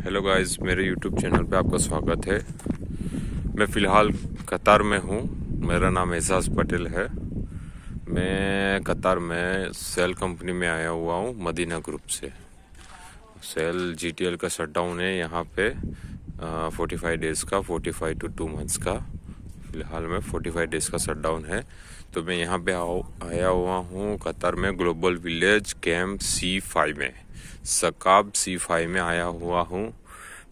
hello guys मेरे YouTube channel पे आपका स्वागत है मैं फ़िलहाल कतार में हूँ मेरा नाम एजाज पटेल है मैं कतार में सेल कंपनी में आया हुआ हूँ मदीना ग्रुप से सेल जीटीएल का शटडाउन है यहाँ पे फोर्टी फाइव डेज़ का forty five two two months का फ़िलहाल में फोर्टी फाइव डेज़ का शटडाउन है तो मैं यहाँ पे आया हुआ हूँ कतार में global village camp C five में सकाब सी फाइव में आया हुआ हूँ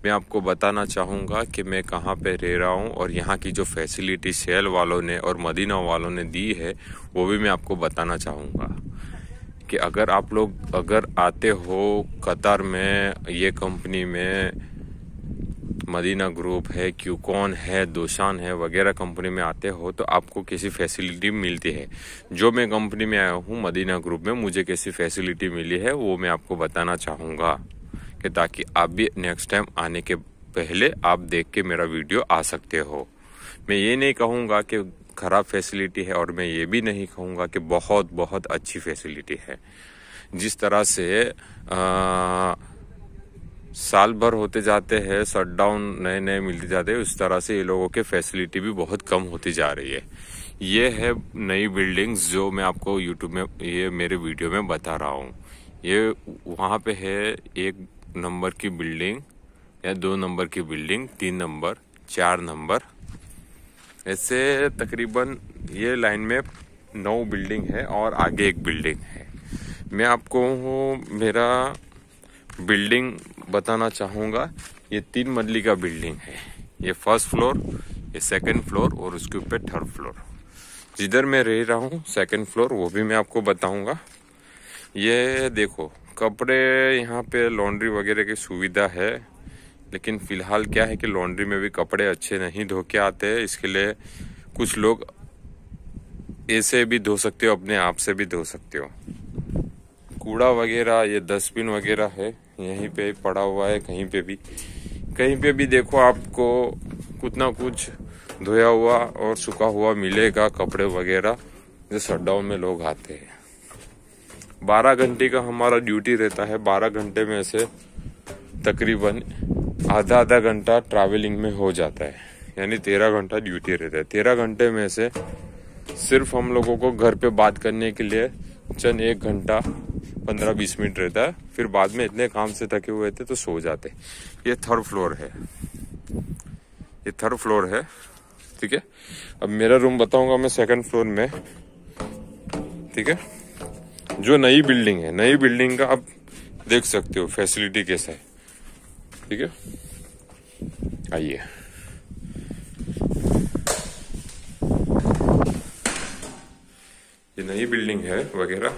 मैं आपको बताना चाहूँगा कि मैं कहाँ पे रह रहा हूँ और यहाँ की जो फैसिलिटी सेल वालों ने और मदीना वालों ने दी है वो भी मैं आपको बताना चाहूँगा कि अगर आप लोग अगर आते हो कतर में ये कंपनी में मदीना ग्रुप है क्यूकॉन है दोशान है वगैरह कंपनी में आते हो तो आपको कैसी फैसिलिटी मिलती है जो मैं कंपनी में आया हूँ मदीना ग्रुप में मुझे कैसी फैसिलिटी मिली है वो मैं आपको बताना चाहूँगा कि ताकि आप भी नेक्स्ट टाइम आने के पहले आप देख के मेरा वीडियो आ सकते हो मैं ये नहीं कहूँगा कि ख़राब फैसिलिटी है और मैं ये भी नहीं कहूँगा कि बहुत बहुत अच्छी फैसिलिटी है जिस तरह से आ, साल भर होते जाते हैं शटडाउन नए नए मिलते जाते हैं उस तरह से ये लोगों के फैसिलिटी भी बहुत कम होती जा रही है ये है नई बिल्डिंग्स जो मैं आपको यूट्यूब में ये मेरे वीडियो में बता रहा हूँ ये वहाँ पे है एक नंबर की बिल्डिंग या दो नंबर की बिल्डिंग तीन नंबर चार नंबर ऐसे तकरीबन ये लाइन में नौ बिल्डिंग है और आगे एक बिल्डिंग है मैं आपको हूँ मेरा बिल्डिंग बताना चाहूँगा ये तीन मंडली का बिल्डिंग है ये फर्स्ट फ्लोर ये सेकंड फ्लोर और उसके ऊपर थर्ड फ्लोर जिधर मैं रह रहा हूँ सेकंड फ्लोर वो भी मैं आपको बताऊँगा ये देखो कपड़े यहाँ पे लॉन्ड्री वगैरह की सुविधा है लेकिन फ़िलहाल क्या है कि लॉन्ड्री में भी कपड़े अच्छे नहीं धो के आते हैं इसके लिए कुछ लोग ऐसे भी धो सकते हो अपने आप से भी धो सकते हो कूड़ा वगैरह ये डस्टबिन वगैरह है यहीं पे पड़ा हुआ है कहीं पे भी कहीं पे भी देखो आपको कुछ ना कुछ धोया हुआ और सूखा हुआ मिलेगा कपड़े वगैरह जो शटडाउन में लोग आते हैं बारह घंटे का हमारा ड्यूटी रहता है बारह घंटे में से तकरीबन आधा आधा घंटा ट्रैवलिंग में हो जाता है यानी तेरह घंटा ड्यूटी रहता है तेरह घंटे में से सिर्फ हम लोगों को घर पे बात करने के लिए चंद एक घंटा पंद्रह बीस मिनट रहता है फिर बाद में इतने काम से थके हुए थे तो सो जाते ये थर्ड फ्लोर है ये थर्ड फ्लोर है ठीक है अब मेरा रूम बताऊंगा मैं सेकंड फ्लोर में ठीक है जो नई बिल्डिंग है नई बिल्डिंग का आप देख सकते हो फैसिलिटी कैसा है ठीक है आइए ये नई बिल्डिंग है वगैरह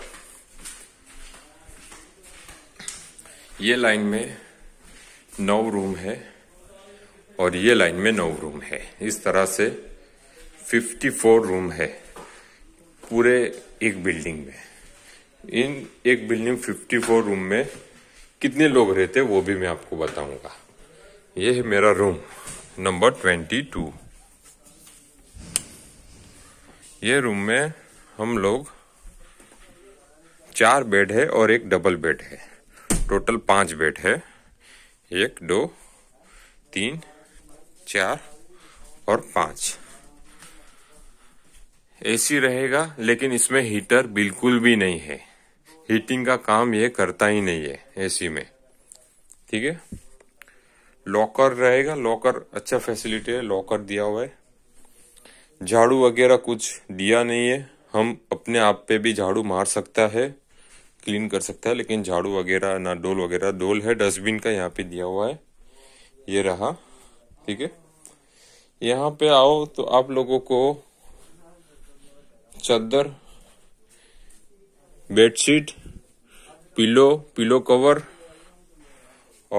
ये लाइन में नौ रूम है और ये लाइन में नौ रूम है इस तरह से 54 रूम है पूरे एक बिल्डिंग में इन एक बिल्डिंग 54 रूम में कितने लोग रहते वो भी मैं आपको बताऊंगा ये है मेरा रूम नंबर 22 ये रूम में हम लोग चार बेड है और एक डबल बेड है टोटल पांच बेड है एक दो तीन चार और पाँच एसी रहेगा लेकिन इसमें हीटर बिल्कुल भी नहीं है हीटिंग का काम ये करता ही नहीं है एसी में ठीक है लॉकर रहेगा लॉकर अच्छा फैसिलिटी है लॉकर दिया हुआ है झाड़ू वगैरह कुछ दिया नहीं है हम अपने आप पे भी झाड़ू मार सकता है क्लीन कर सकता है लेकिन झाड़ू वगैरह ना डोल वगैरह डोल है डस्टबिन का यहाँ पे दिया हुआ है ये रहा ठीक है यहाँ पे आओ तो आप लोगों को चादर बेडशीट पिलो पिलो कवर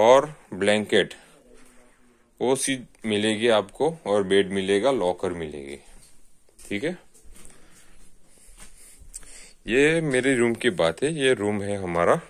और ब्लैंकेट वो सी मिलेगी आपको और बेड मिलेगा लॉकर मिलेगी ठीक है ये मेरे रूम की बात है ये रूम है हमारा